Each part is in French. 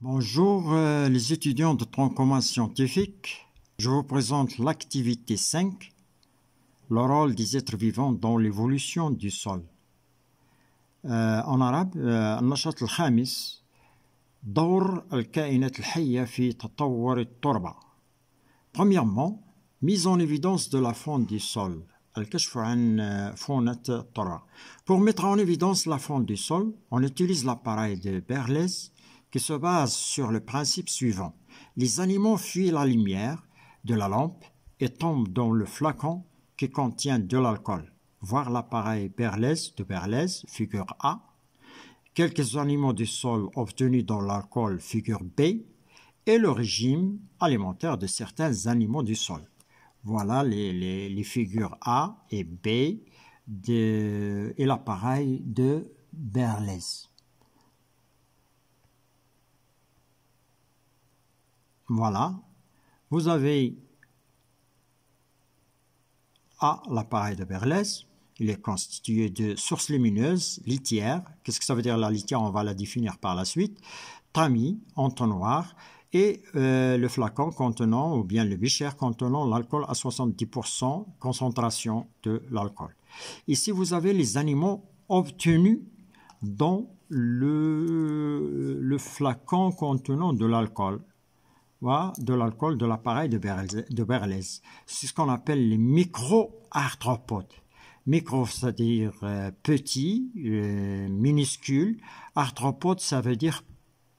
Bonjour euh, les étudiants de commun Scientifique. Je vous présente l'activité 5, le rôle des êtres vivants dans l'évolution du sol. Euh, en arabe, النشاط الخامس دور الكائنات الحية في تطور التربة. Premièrement, mise en évidence de la fonte du sol. Euh, Pour mettre en évidence la fonte du sol, on utilise l'appareil de Berlès qui se base sur le principe suivant. Les animaux fuient la lumière de la lampe et tombent dans le flacon qui contient de l'alcool. Voir l'appareil Berlès de Berlès, figure A. Quelques animaux du sol obtenus dans l'alcool, figure B. Et le régime alimentaire de certains animaux du sol. Voilà les, figures A et B et l'appareil de Berlès. Voilà. Vous avez à l'appareil de Berlès. Il est constitué de sources lumineuses, litière. Qu'est-ce que ça veut dire la litière On va la définir par la suite. Tamis, entonnoir et euh, le flacon contenant ou bien le bichère contenant l'alcool à 70% concentration de l'alcool. Ici, vous avez les animaux obtenus dans le flacon contenant de l'alcool. Hein, de l'alcool de l'appareil de Berlès. C'est ce qu'on appelle les micro-arthropodes. Micro, c'est-à-dire euh, petit, euh, minuscule. Arthropode, ça veut dire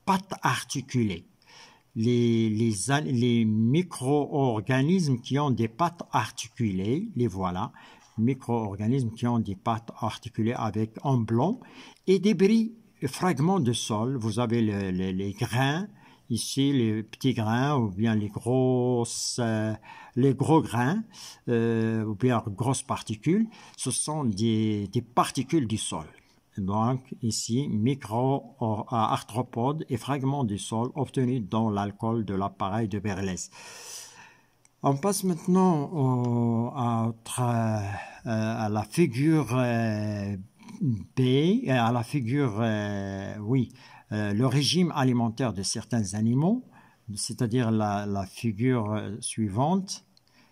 pattes articulées. Les, les, micro-organismes qui ont des pattes articulées, les voilà, micro-organismes qui ont des pattes articulées avec un blanc et débris, fragments de sol. Vous avez les grains, ici les petits grains ou bien les grosses euh, les gros grains euh, ou bien grosses particules ce sont des, particules du sol donc ici micro arthropodes et fragments du sol obtenus dans l'alcool de l'appareil de Berlès. On passe maintenant euh, à, la figure B, à la figure, oui, euh, le régime alimentaire de certains animaux, c'est-à-dire la, figure euh, suivante,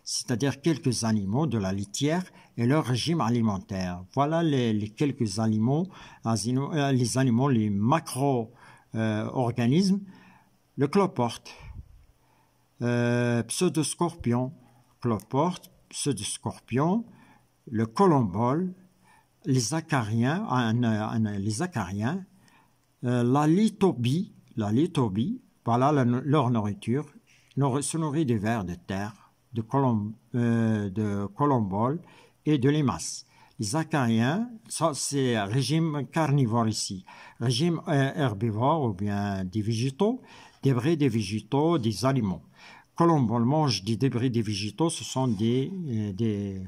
c'est-à-dire quelques animaux de la litière et leur régime alimentaire. Voilà les, quelques animaux, euh, les animaux, les macro-organismes, le cloporte, euh, pseudoscorpion, cloporte, pseudoscorpion, le colombole, les acariens, les acariens, euh, la lithobie, la voilà leur nourriture, se nourrit des vers de terre, de, euh, de colomboles et de limaces. Les acariens, ça c'est un régime carnivore ici, régime euh, herbivore ou bien des végétaux, des vrais des végétaux, des aliments colomboles mange des débris des végétaux, ce sont des, euh, des,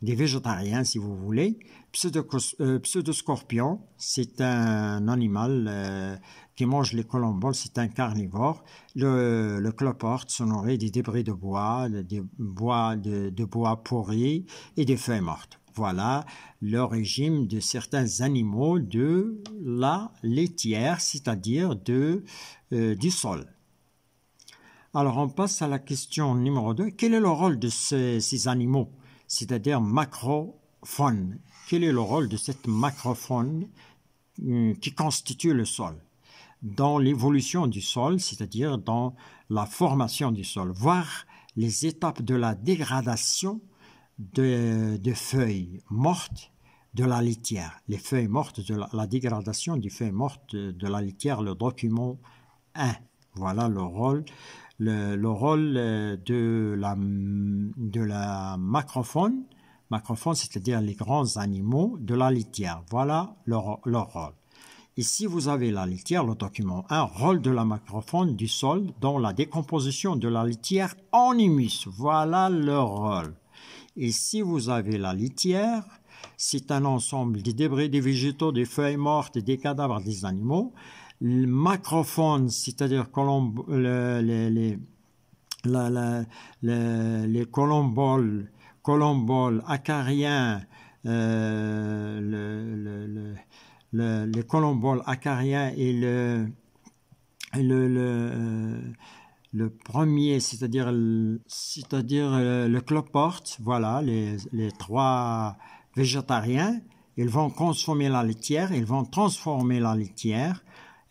des végétariens, si vous voulez. Pseudo, euh, pseudoscorpion, c'est un animal euh, qui mange les colomboles, c'est un carnivore. Le, le cloporte se nourrit des débris de bois, des bois de, de bois pourri et des feuilles mortes. Voilà le régime de certains animaux de la laitière, c'est-à-dire de euh, du sol. Alors on passe à la question numéro 2. Quel est le rôle de ces, animaux, c'est-à-dire macrofaune Quel est le rôle de cette macrofaune hum, qui constitue le sol dans l'évolution du sol, c'est-à-dire dans la formation du sol, Voir les étapes de la dégradation de, feuilles mortes de la litière. Les feuilles mortes, de la, dégradation des feuilles mortes de, de la litière, le document 1. Voilà le rôle le, rôle euh, de la, de la macrofaune, c'est-à-dire les grands animaux de la litière. Voilà leur, leur rôle. Ici, vous avez la litière, le document 1, rôle de la macrophone du sol dans la décomposition de la litière en humus. Voilà leur rôle. Ici, vous avez la litière. C'est un ensemble des débris, des végétaux, des feuilles mortes, des cadavres des animaux le macrophone, c'est-à-dire les, colomboles, acariens, euh, le, les colomboles acariens et le, euh, premier, c'est-à-dire euh, le cloporte, voilà, les, les, trois végétariens, ils vont consommer la litière, ils vont transformer la litière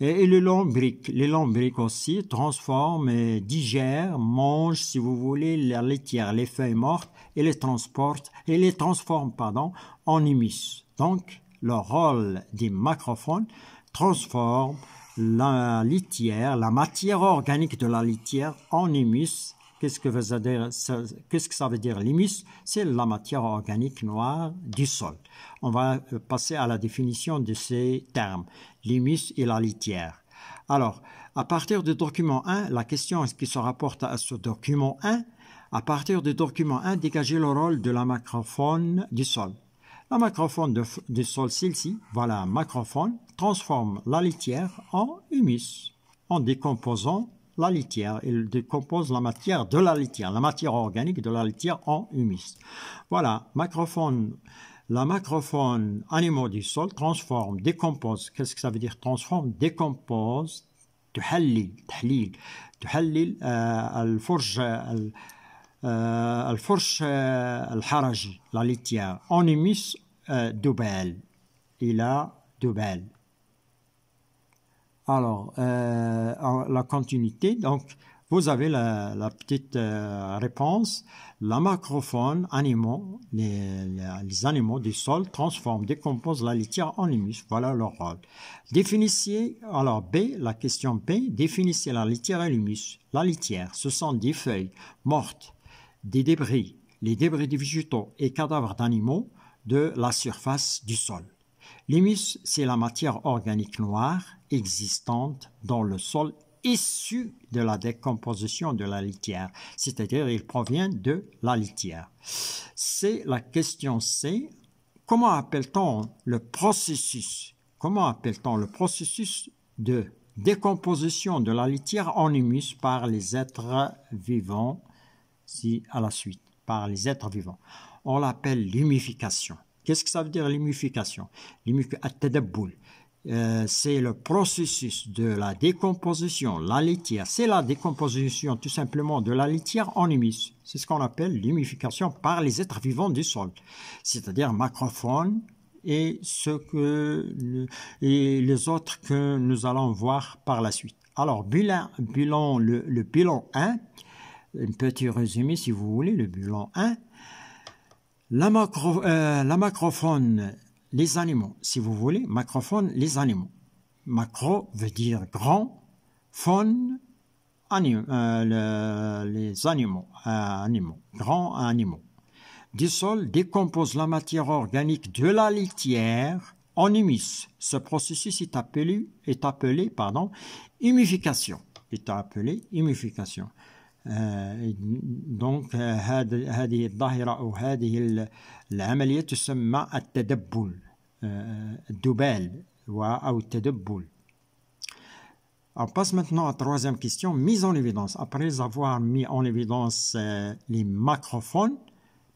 et, les les lombrics aussi transforment, et digèrent, mangent, si vous voulez, la litière, les feuilles mortes, et les transportent, et les transforment, pardon, en humus. Donc, le rôle des macrophones transforme la litière, la matière organique de la litière en humus. Qu'est-ce que, qu'est-ce que ça veut dire l'humus C'est la matière organique noire du sol. On va passer à la définition de ces termes l'humus et la litière. Alors, à partir du document 1, la question est qui se rapporte à ce document 1, à partir du document 1, dégagez le rôle de la macrophone du sol. La macrophone du sol, celle-ci, voilà, macrophone, transforme la litière en humus en décomposant la litière. Il décompose la matière de la litière, la matière organique de la litière en humus. Voilà, macrophone la macrophone animaux du sol transforme, décompose. Qu'est-ce que ça veut dire Transforme, décompose, le تحليل تحلل الفرش la la لا belle اونيميس Il a دوبال alors euh, la continuité donc vous avez la, petite euh, réponse. La macrophone, animaux, les, animaux du sol transforment, décomposent la litière en humus. Voilà leur rôle. Définissez, alors B, la question B, définissez la litière et l'humus. La litière, ce sont des feuilles mortes, des débris, les débris des végétaux et cadavres d'animaux de la surface du sol. L'humus, c'est la matière organique noire existante dans le sol issu de la décomposition de la litière, c'est-à-dire il provient de la litière. C'est la question C. Comment appelle-t-on le processus Comment appelle-t-on le processus de décomposition de la litière en humus par les êtres vivants si à la suite par les êtres vivants. On l'appelle l'humification. Qu'est-ce que ça veut dire l'humification ah, euh, c'est le processus de la décomposition. La litière, c'est la décomposition tout simplement de la litière en humus. C'est ce qu'on appelle l'humification par les êtres vivants du sol, c'est-à-dire macrofaune et, ce que, les autres que nous allons voir par la suite. Alors, bilan, bilan, le, bilan 1, un petit résumé si vous voulez, le bilan 1, la, macro, euh, la macrofaune les animaux. Si vous voulez, macrophone, les animaux. Macro veut dire grand, faune, anim, euh, les animaux, euh, animaux, grands animaux. Du sol décompose la matière organique de la litière en humus. Ce processus est appelé, est appelé pardon, humification. Est appelé humification. Euh, donc, donc, هذه الظاهرة أو هذه العملية تسمى التدبل. Euh, Doubel ou boules On passe maintenant à la troisième question, mise en évidence. Après avoir mis en évidence euh, les macrophones,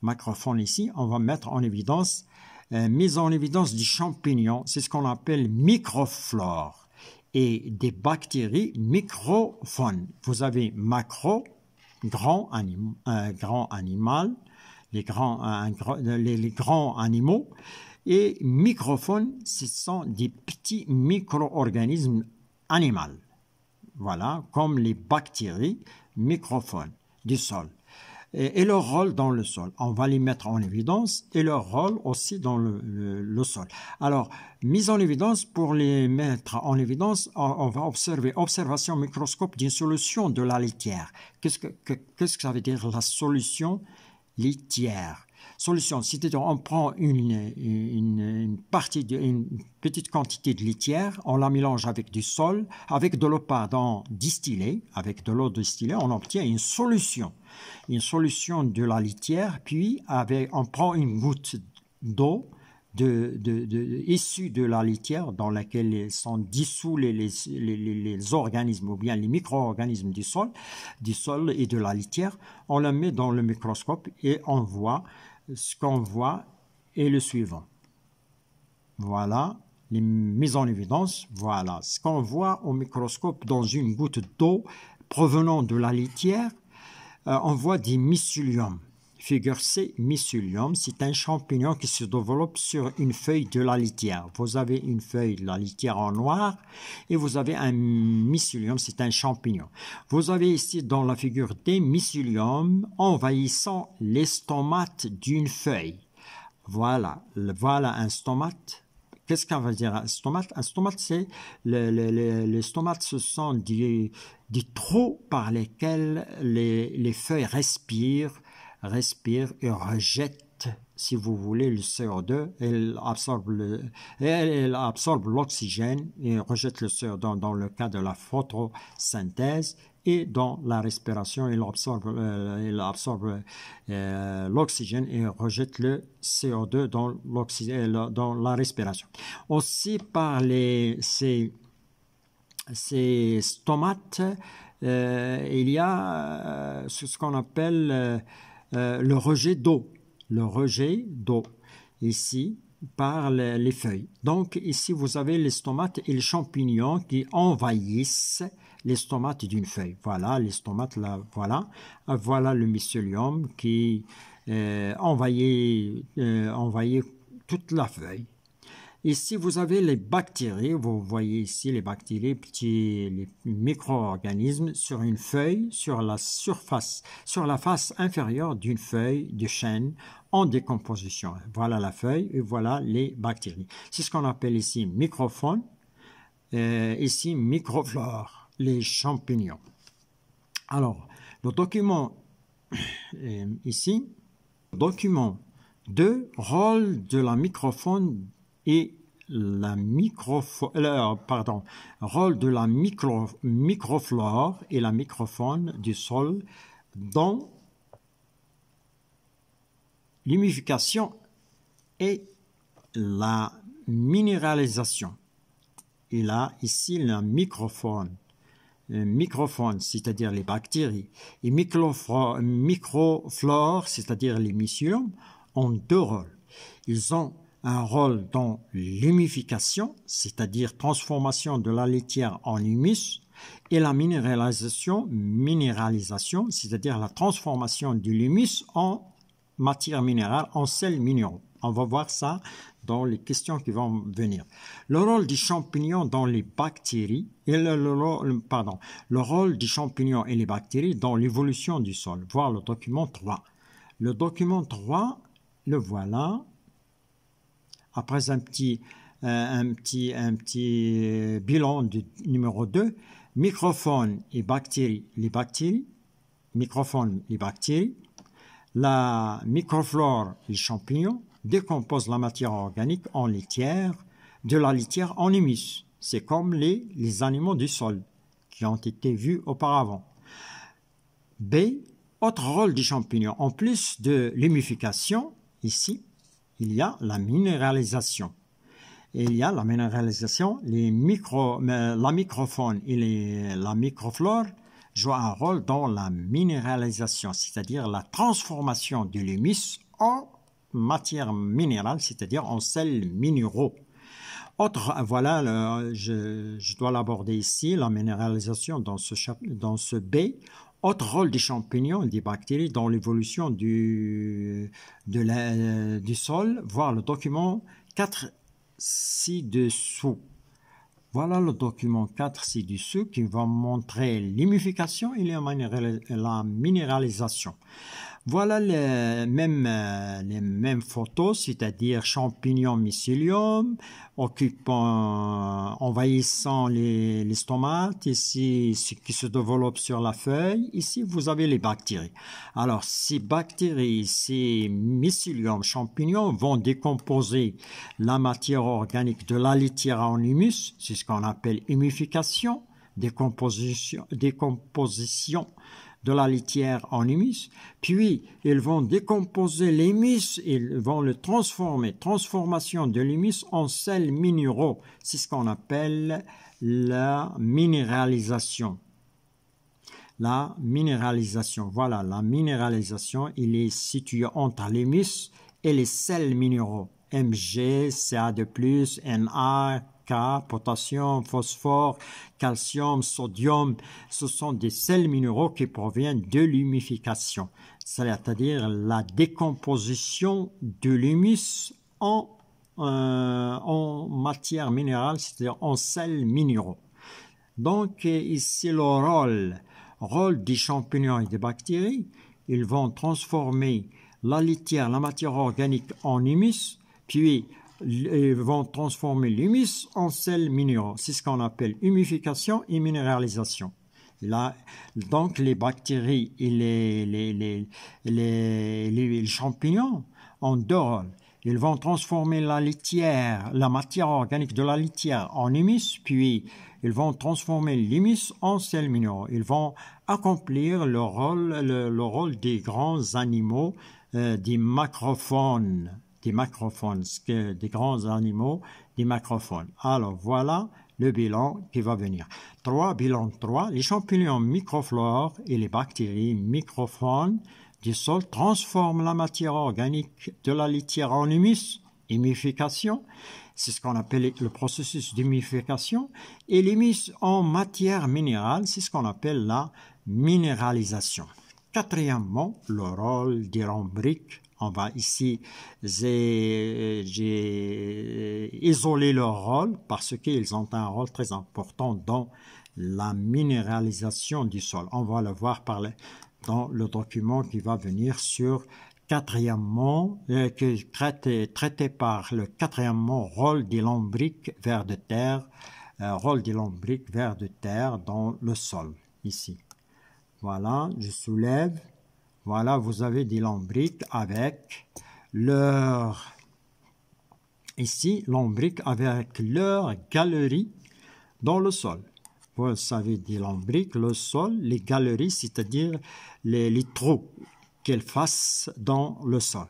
macrophones ici, on va mettre en évidence, euh, mise en évidence du champignon, c'est ce qu'on appelle microflore et des bactéries microphones. Vous avez macro, grand, anim, grand animal, les grands, les grands animaux, et microphones, ce sont des petits micro-organismes animaux. Voilà, comme les bactéries microphones du sol. Et, leur rôle dans le sol. On va les mettre en évidence et leur rôle aussi dans le, sol. Alors, mise en évidence, pour les mettre en évidence, on, va observer, observation microscope d'une solution de la litière. Qu'est-ce que ça veut dire la solution litière solution, c'est-à-dire on prend une, une, partie, petite quantité de litière, on la mélange avec du sol, avec de l'eau pardon, distillée, avec de l'eau distillée, on obtient une solution, une solution de la litière, puis avec, on prend une goutte d'eau, de, de, de la litière dans laquelle sont dissous les, organismes ou bien les micro-organismes du sol, du sol et de la litière, on la met dans le microscope et on voit ce qu'on voit est le suivant. Voilà les mises en évidence, voilà ce qu'on voit au microscope dans une goutte d'eau provenant de la litière, euh, on voit des mycéliums. Figure C, mycelium, c'est un champignon qui se développe sur une feuille de la litière. Vous avez une feuille de la litière en noir et vous avez un mycelium, c'est un champignon. Vous avez ici dans la figure des myceliums envahissant l'estomate d'une feuille. Voilà, voilà un stomate. Qu'est-ce qu'on va dire un stomate Un stomate, c'est l'estomac, ce sont des trous par lesquels les, feuilles respirent respire et rejette, si vous voulez, le CO2. Elle absorbe, le, absorbe l'oxygène et rejette le CO2 dans, le cas de la photosynthèse et dans la respiration, il absorbe, euh, absorbe euh, l'oxygène et rejette le CO2 dans, euh, dans la respiration. Aussi par les, ces, ces stomates, il y a ce qu'on appelle euh, le rejet d'eau, le rejet d'eau, ici, par les, feuilles. Donc ici, vous avez les et les champignons qui envahissent les d'une feuille. Voilà, les là, voilà. Euh, voilà le mycélium qui euh, envahit, envahit toute la feuille. Ici, vous avez les bactéries. Vous voyez ici les bactéries, petits les micro-organismes sur une feuille, sur la surface, sur la face inférieure d'une feuille de chêne en décomposition. Voilà la feuille et voilà les bactéries. C'est ce qu'on appelle ici microfaune, ici microflore, les champignons. Alors, le document euh, ici, document 2, rôle de la microphone et la euh, rôle de la micro, microflore et la microphone du sol dans l'humification et la minéralisation. Et là, ici, la microphone, euh, microphone c'est-à-dire les bactéries, et microflore, microflore c'est-à-dire les ont deux rôles. Ils ont un rôle dans l'humification, c'est-à-dire transformation de la laitière en humus, et la minéralisation, minéralisation c'est-à-dire la transformation du humus en matière minérale, en sel minéral. On va voir ça dans les questions qui vont venir. Le rôle du champignon dans les bactéries et le, pardon, le rôle du champignon et les bactéries dans l'évolution du sol. Voir le document 3. Le document 3, le voilà après euh, un petit, bilan du numéro 2, microphone et bactéries, les bactéries, microphone, les bactéries, la microflore, les champignons, décomposent la matière organique en litière, de la litière en humus. C'est comme les, les animaux du sol qui ont été vus auparavant. B. Autre rôle du champignon, En plus de l'humification, ici, il y a la minéralisation. il y a la minéralisation, la microfaune et la microflore jouent un rôle dans la minéralisation, c'est-à-dire la transformation de l'humus en matière minérale, c'est-à-dire en sels minéraux. Autre, voilà, je, dois l'aborder ici, la minéralisation dans ce, dans ce B. Autre rôle des champignons et des bactéries dans l'évolution du, du sol, voir le document 4 ci-dessous. Voilà le document 4 ci-dessous qui va montrer l'humification et la minéralisation. Voilà les mêmes, euh, les mêmes photos, c'est-à-dire champignons mycéliums, occupant, envahissant les, ici, ce qui se développe sur la feuille. Ici, vous avez les bactéries. Alors, ces bactéries, ces mycélium, champignons vont décomposer la matière organique de la litière en humus, c'est ce qu'on appelle humification, décomposition, décomposition de la litière en humus, puis ils vont décomposer l'humus, ils vont le transformer, transformation de l'humus en sels minéraux, c'est ce qu'on appelle la minéralisation. La minéralisation, voilà, la minéralisation, il est situé entre l'humus et les sels minéraux, Mg, ca plus, Na, K, potassium, phosphore, calcium, sodium, ce sont des sels minéraux qui proviennent de l'humification, c'est-à-dire la décomposition de l'humus en, euh, en matière minérale, c'est-à-dire en sels minéraux. Donc ici le rôle, rôle des champignons et des bactéries, ils vont transformer la litière, la matière organique en humus, puis ils vont transformer l'humus en sel minéraux. C'est ce qu'on appelle humification et minéralisation. Là, donc les bactéries et les, les, champignons ont deux rôles. Ils vont transformer la litière, la matière organique de la litière en humus, puis ils vont transformer l'humus en sel minéraux. Ils vont accomplir le rôle, des grands animaux, euh, des macrophones des macrophones, des grands animaux, des macrophones. Alors voilà le bilan qui va venir. Trois, bilans trois, les champignons microflores et les bactéries microphones du sol transforment la matière organique de la litière en humus, humification, c'est ce qu'on appelle le processus d'humification, et l'humus en matière minérale, c'est ce qu'on appelle la minéralisation. Quatrièmement, le rôle des lombriques on va ici, j'ai euh, isolé leur rôle parce qu'ils ont un rôle très important dans la minéralisation du sol. On va le voir par dans le document qui va venir sur quatrièmement, euh, traité, traité, par le quatrième rôle des vers de terre, euh, rôle des lombriques vers de terre dans le sol, ici. Voilà, je soulève. Voilà, vous avez des lombriques avec leur... Ici, avec leur galerie dans le sol. Vous savez, des lombriques, le sol, les galeries, c'est-à-dire les, les trous qu'elles fassent dans le sol.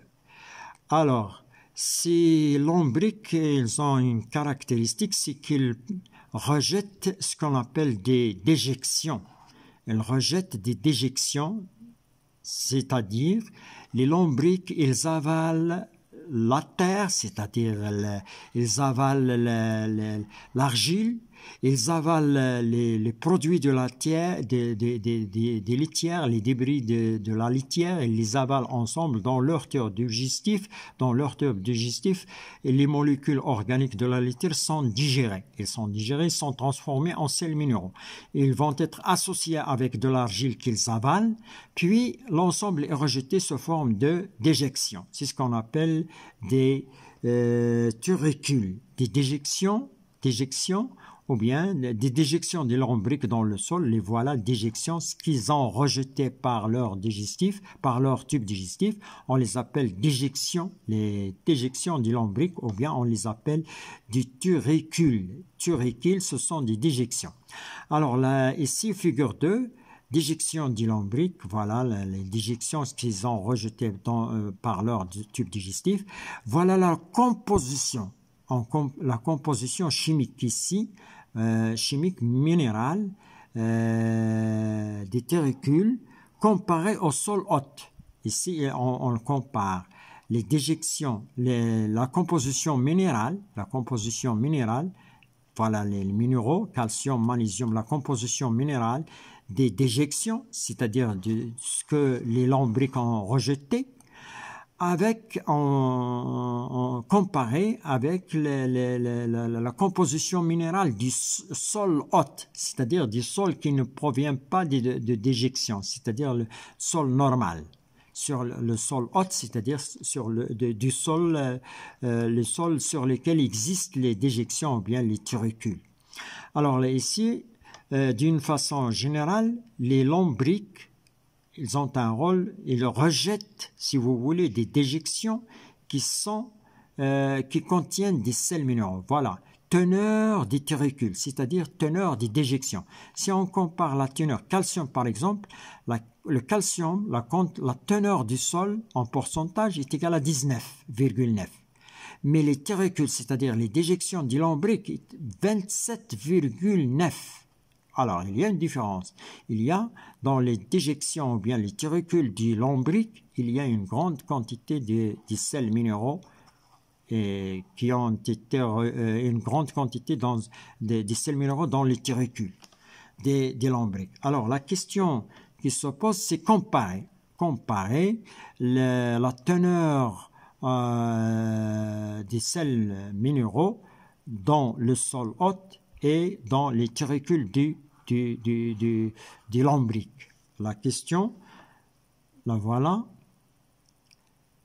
Alors, ces lombriques, ils ont une caractéristique, c'est qu'ils rejettent ce qu'on appelle des déjections. Elles rejettent des déjections c'est-à-dire les lombriques, ils avalent la terre, c'est-à-dire ils avalent l'argile, ils avalent euh, les, produits de la terre des, litières, les débris de, de, la litière, ils les avalent ensemble dans leur tube digestif. Dans leur tube digestif, et les molécules organiques de la litière sont digérées. elles sont digérées, sont transformées en sels minéraux. Ils vont être associés avec de l'argile qu'ils avalent, puis l'ensemble est rejeté sous forme de déjection. C'est ce qu'on appelle des euh, turicules, des déjections déjections ou bien des déjections des lombriques dans le sol, les voilà déjections, ce qu'ils ont rejeté par leur digestif, par leur tube digestif, on les appelle déjections, les déjections des lombriques, ou bien on les appelle du turicule. turicules, ce sont des déjections. Alors là, ici, figure 2, déjection d'ilombrique, voilà les déjections ce qu'ils ont rejeté par leur tube digestif. Voilà la composition, la composition chimique ici euh, chimiques minérales euh, des terricules comparé au sol hôte. Ici, euh, on, compare les déjections, la composition minérale, la composition minérale, voilà les, minéraux, calcium, magnésium, la composition minérale des déjections, c'est-à-dire de ce que les lombrics ont rejeté, avec en, en, comparé avec la, composition minérale du sol haute, c'est-à-dire du sol qui ne provient pas de, déjections, déjection, c'est-à-dire le sol normal sur le, sol haute, c'est-à-dire sur le du sol euh, euh, le sol sur lequel existent les déjections ou bien les turricules. Alors là, ici, euh, d'une façon générale, les lombriques ils ont un rôle, ils rejettent, si vous voulez, des déjections qui sont, euh, qui contiennent des sels minéraux. Voilà. Teneur des terricules, c'est-à-dire teneur des déjections. Si on compare la teneur calcium, par exemple, le calcium, la, teneur du sol en pourcentage est égale à 19,9 mais les terricules, c'est-à-dire les déjections du lombric, 27,9. Alors, il y a une différence. Il y a, dans les déjections ou bien les terricules du lombrique, il y a une grande quantité de, sels minéraux et euh, qui ont été euh, euh, une grande quantité dans, de, sels minéraux dans les terricules des, des Alors, la question qui se pose, c'est comparer. Comparer la teneur des sels minéraux dans le sol hôte et dans les turicules du, du, du, du, La question, la voilà.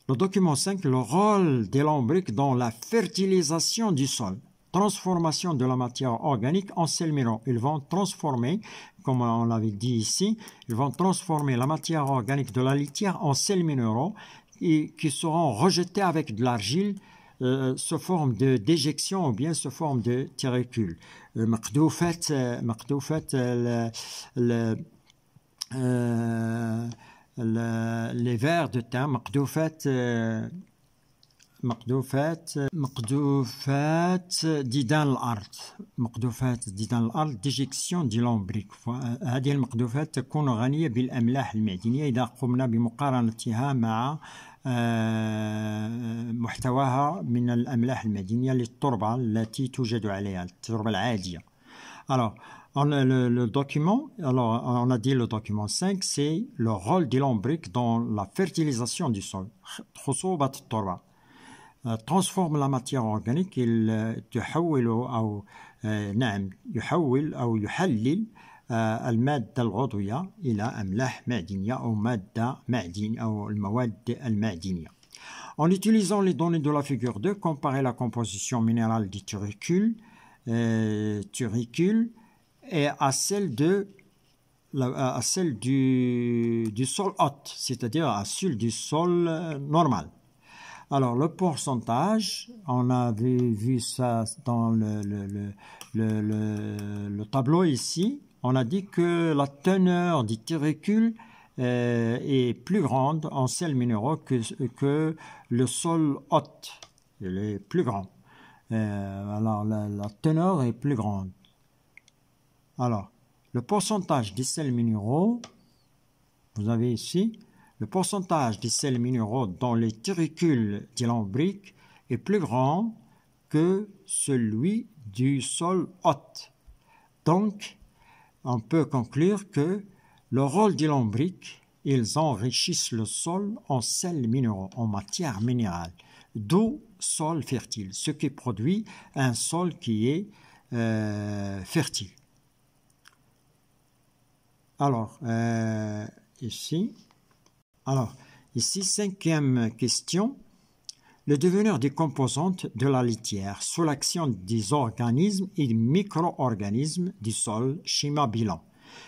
Le document 5, le rôle des lambriques dans la fertilisation du sol. Transformation de la matière organique en sel minéraux. Ils vont transformer, comme on l'avait dit ici, ils vont transformer la matière organique de la litière en sel minéraux et qui seront rejetés avec de l'argile euh, sous forme de déjection ou bien sous forme de tiracule. Euh, euh, euh les vers de thym Makdoufet, Makdoufet, dit dans l'art, Makdoufet, Didan l'art, déjection du Hadil qu'on محتواها من الأملاح المعدنية للتربة التي توجد عليها التربة العادية alors on, le, le, document alors on a dit le document 5 c'est le rôle de l'ombrique dans la fertilisation du sol transforme la matière organique il تحول أو نعم يحول أو يحلل En utilisant les données de la figure 2, comparer la composition minérale du turicule euh, et à celle, de, celle du, sol haute, c'est-à-dire à celle du sol euh, normal. Alors, le pourcentage, on avait vu ça dans le tableau ici on a dit que la teneur du euh, est plus grande en sel minéraux que, que le sol hot Il est plus grand. Euh, alors, la, teneur est plus grande. Alors, le pourcentage des sel minéraux, vous avez ici, le pourcentage des sel minéraux dans les terricules dilambriques est plus grand que celui du sol hot Donc, on peut conclure que le rôle des lombriques, ils enrichissent le sol en sels minéraux, en matière minérale, d'où sol fertile, ce qui produit un sol qui est euh, fertile. Alors, euh, ici, alors, ici, cinquième question, le devenir des composantes de la litière sous l'action des organismes et des micro-organismes du sol, schéma bilan.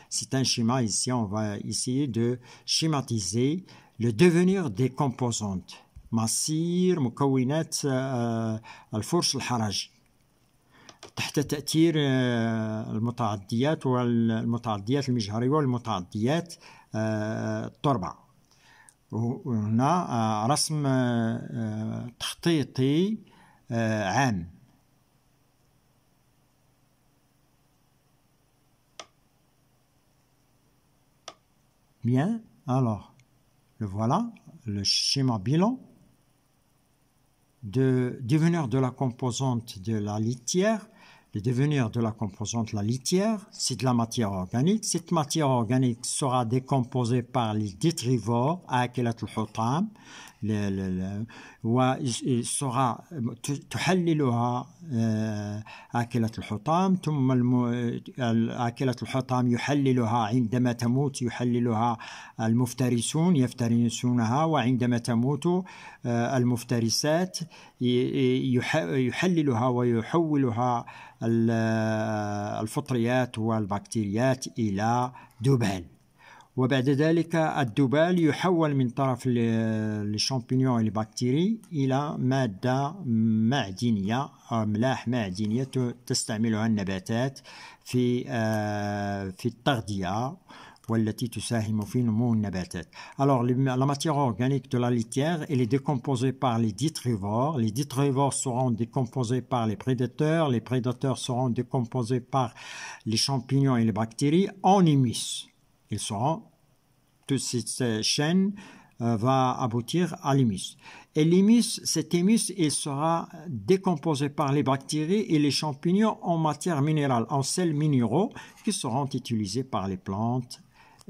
C'est un schéma ici, on va essayer de schématiser le devenir des composantes. مصير مكونات الفرش الحرج تحت تأثير المتعديات والمتعديات المجهرية والمتعديات on un Bien, alors, le voilà, le schéma bilan de devenir de la composante de la litière devenir de la composante la litière, c'est de la matière organique. Cette matière organique sera décomposée par les détrivores, akilat al وسرعة تحللها آه، آكلة الحطام ثم آكلة الحطام يحللها عندما تموت يحللها المفترسون يفترسونها وعندما تموت آه، المفترسات يحللها ويحولها الفطريات والبكتيريات إلى دبل وبعد ذلك الدبال يحول من طرف الشامبينيون البكتيري الى ماده معدنيه املاح معدنيه تستعملها النباتات في في التغذيه والتي تساهم في نمو النباتات. Alors, la matière organique de la litière, est décomposée par les détrivores. Les détrivores seront décomposés par les prédateurs. Les prédateurs seront décomposés par les champignons et les bactéries en humus. Ils seront, toutes ces chaînes euh, va aboutir à l'humus. Et l'humus, cet humus, il sera décomposé par les bactéries et les champignons en matière minérale, en sels minéraux qui seront utilisés par les plantes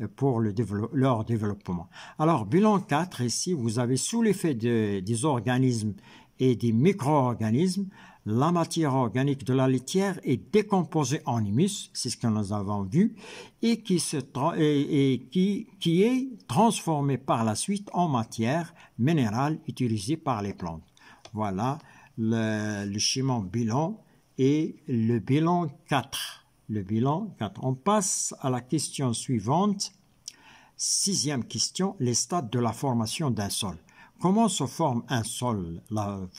euh, pour leur développement. Alors, bilan 4, ici, vous avez sous l'effet des organismes et des micro-organismes la matière organique de la litière est décomposée en humus, c'est ce que nous avons vu, et qui, qui, est transformée par la suite en matière minérale utilisée par les plantes. Voilà le, schéma bilan et le bilan 4. Le On passe à la question suivante. Sixième question, les stades de la formation d'un sol. Comment se forme un sol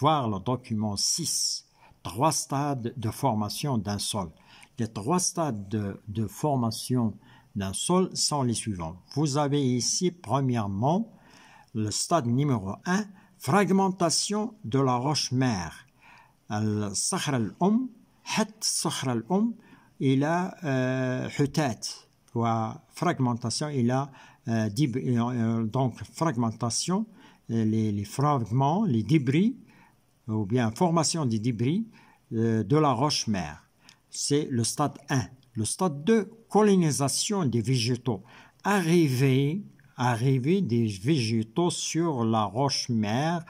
Voir le document 6 trois stades de formation d'un sol. Les trois stades de, formation d'un sol sont les suivants. Vous avez ici, premièrement, le stade numéro 1, fragmentation de la roche mère. الصخرة al حتى il a إلى حتات وفراغمنتاسيون fragmentation euh, euh, euh, fragmentation, les, les fragments, les débris ou bien formation des débris euh, de la roche-mère. C'est le stade 1. Le stade 2, colonisation des végétaux. Arrivée, arrivée des végétaux sur la roche-mère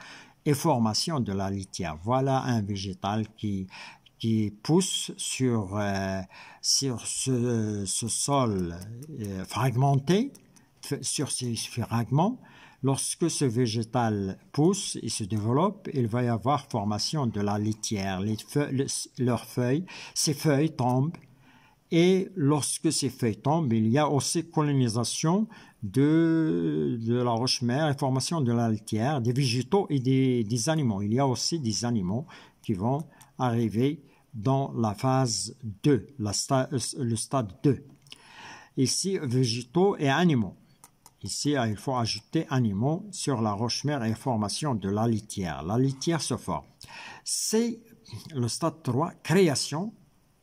et formation de la litière. Voilà un végétal qui, pousse sur, euh, ce, sol euh, fragmenté, sur ces fragments, Lorsque ce végétal pousse et se développe, il va y avoir formation de la litière. leurs feuilles, ces feuilles tombent et lorsque ces feuilles tombent, il y a aussi colonisation de, la roche mère et formation de la litière, des végétaux et des, animaux. Il y a aussi des animaux qui vont arriver dans la phase 2, euh, le stade 2. Ici, végétaux et animaux. Ici, hein, il faut ajouter animaux sur la roche-mère et formation de la litière. La litière se forme. C'est le stade 3, création.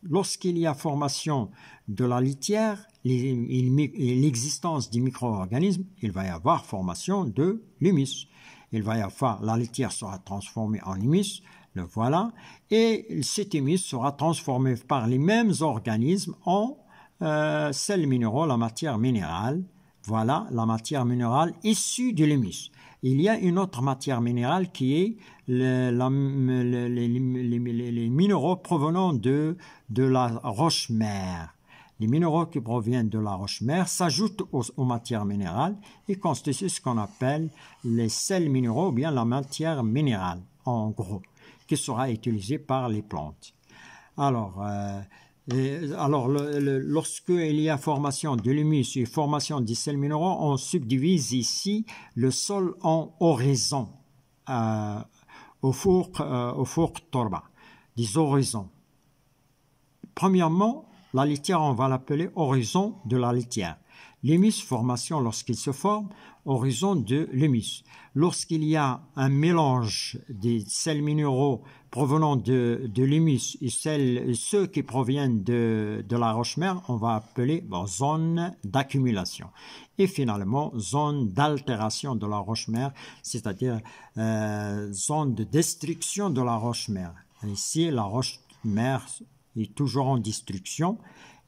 Lorsqu'il y a formation de la litière, l'existence du micro-organisme, il va y avoir formation de l'humus. Il va y avoir, la litière sera transformée en humus, le voilà, et cet humus sera transformé par les mêmes organismes en euh, minéraux, la matière minérale, voilà la matière minérale issue de l'humus. Il y a une autre matière minérale qui est les, minéraux provenant de, de la roche mère. Les minéraux qui proviennent de la roche mère s'ajoutent aux, matières minérales et constituent ce qu'on appelle les sels minéraux ou bien la matière minérale, en gros, qui sera utilisée par les plantes. Alors, euh, alors, le, lorsqu'il y a formation de l'humus et formation des sels minéraux, on subdivise ici le sol en horizons, euh, euh, au four, torba, des horizons. Premièrement, la litière, on va l'appeler horizon de la litière. L'humus, formation lorsqu'il se forme, horizon de l'humus. Lorsqu'il y a un mélange des sels minéraux provenant de, de l'humus et ceux qui proviennent de, la roche-mère, on va appeler zone d'accumulation. Et finalement, zone d'altération de la roche-mère, c'est-à-dire euh, zone de destruction de la roche-mère. Ici, la roche-mère est toujours en destruction.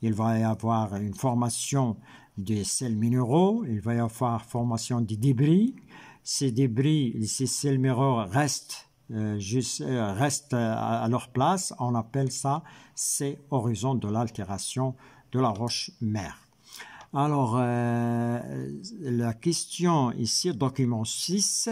Il va y avoir une formation des sels minéraux, il va y avoir formation des débris. Ces débris, ces sels minéraux restent euh, euh, restent euh, à leur place. On appelle ça ces horizons de l'altération de la roche mère. Alors, la question ici, document 6,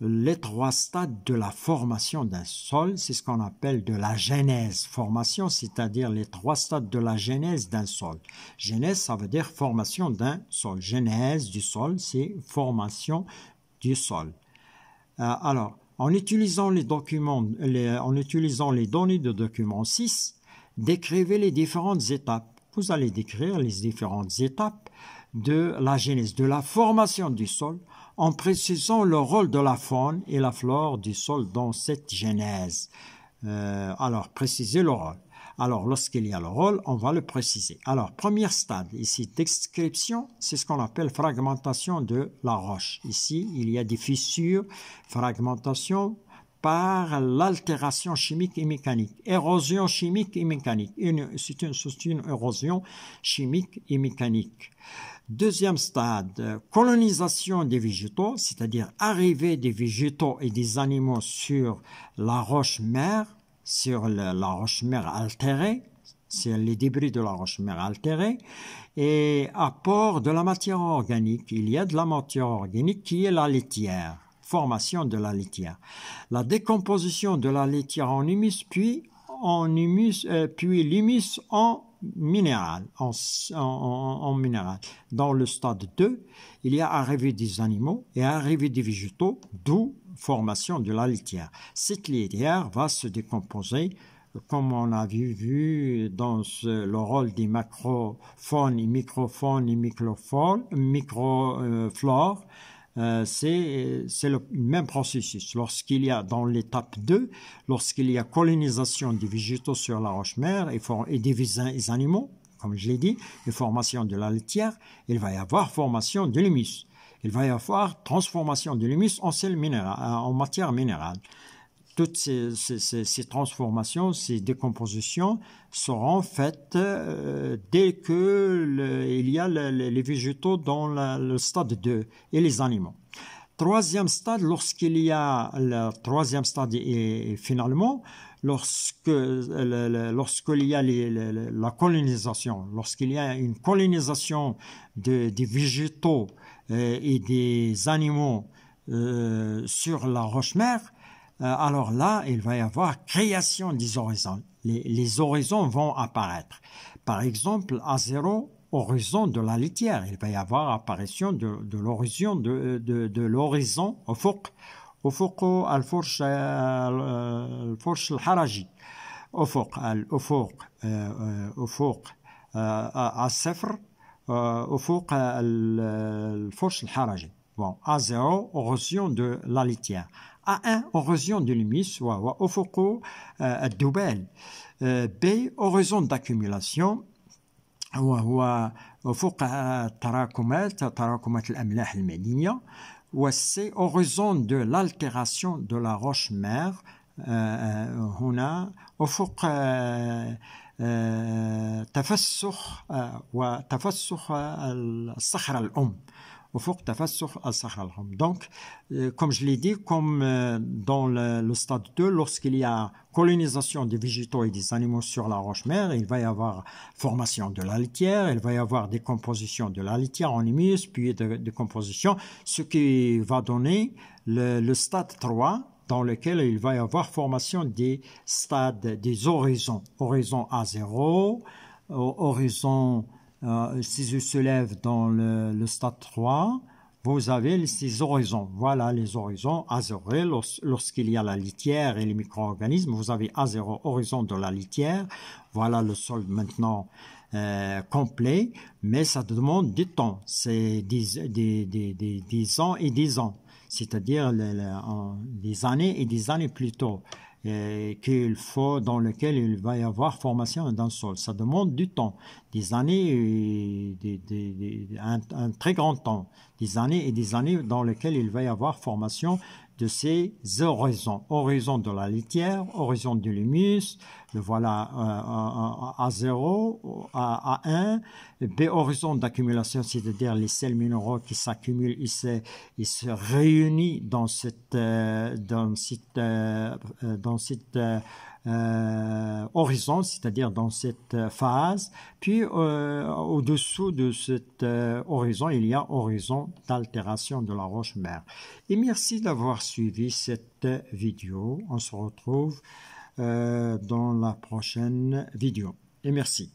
les trois stades de la formation d'un sol, c'est ce qu'on appelle de la genèse. Formation, c'est-à-dire les trois stades de la genèse d'un sol. Genèse, ça veut dire formation d'un sol. Genèse du sol, c'est formation du sol. alors, en utilisant les, documents, en utilisant les données de document 6, décrivez les différentes étapes. Vous allez décrire les différentes étapes de la genèse, de la formation du sol, en précisant le rôle de la faune et la flore du sol dans cette genèse. Euh, alors, précisez le rôle. Alors, lorsqu'il y a le rôle, on va le préciser. Alors, premier stade, ici, description, c'est ce qu'on appelle fragmentation de la roche. Ici, il y a des fissures, fragmentation, par l'altération chimique et mécanique. Érosion chimique et mécanique. C'est une, une, érosion chimique et mécanique. Deuxième stade, colonisation des végétaux, c'est-à-dire arrivée des végétaux et des animaux sur la roche mère sur la, roche-mère altérée, sur les débris de la roche-mère altérée, et apport de la matière organique. Il y a de la matière organique qui est la laitière, formation de la laitière. La décomposition de la laitière en humus, puis en humus, euh, puis l'humus en minéral, en, minéral. Dans le stade 2, il y a arrivé des animaux et arrivé des végétaux, d'où formation de la litière. Cette litière va se décomposer comme on a vu, dans le rôle des macrophones et microphones et microflores, euh, euh, c'est le même processus. Lorsqu'il y a, dans l'étape 2, lorsqu'il y a colonisation des végétaux sur la roche mer et, des animaux, comme je l'ai dit, et formation de la litière, il va y avoir formation de l'humus il va y avoir transformation de l'humus en, euh, matière minérale. Toutes ces, transformations, ces décompositions seront faites euh, dès qu'il y a les végétaux dans le stade 2 et les animaux. Troisième stade, lorsqu'il y a le troisième stade finalement, y a la colonisation, lorsqu'il y a une colonisation des végétaux euh, et des animaux euh, sur la roche-mère, euh, alors là, il va y avoir création des horizons. Les, horizons vont apparaître. Par exemple, à zéro, horizon de la litière. Il va y avoir apparition de, l'horizon de, l'horizon au four Au fourc al fourc al Au fourc al au fourc à euh, au fond au euh, fond le harage bon A0 horizon de la litière A1 horizon de limice ou au fond euh, double B horizon d'accumulation ou au fond tarakumet tarakumet le mlehl meligna ou C horizon de l'altération de la roche mère on a au fond donc euh, comme je l'ai dit comme euh, dans le, stade 2 lorsqu'il y a colonisation des végétaux et des animaux sur la roche mère, il va y avoir formation de la litière, il va y avoir décomposition de la litière en humus, puis décomposition, ce qui va donner le stade 3 dans lequel il va y avoir formation des stades, des horizons. Horizon A0, euh, horizon, euh, si je se lève dans le, stade 3, vous avez ces horizons. Voilà les horizons A0, lorsqu'il y a la litière et les micro-organismes, vous avez A0, horizon de la litière. Voilà le sol maintenant euh, complet, mais ça demande du temps. C'est des, des, des, des ans et des ans c'est-à-dire des années et des années plus tôt euh, qu'il faut, dans lequel il va y avoir formation dans le sol. Ça demande du temps, des années, un, très grand temps, des années et des années dans lesquelles il va y avoir formation de ces horizons. Horizon de la litière, horizon de l'humus, le voilà euh, euh à 0, à, à 1. B, horizon d'accumulation, c'est-à-dire les sels minéraux qui s'accumulent, ils se, se réunissent dans cette, euh, dans cette, euh, dans cette euh, horizon, c'est-à-dire dans cette euh, phase. Puis euh, au-dessous de cet horizon, il y a horizon d'altération de la roche mère. Et merci d'avoir suivi cette vidéo. On se retrouve dans la prochaine vidéo. Et merci.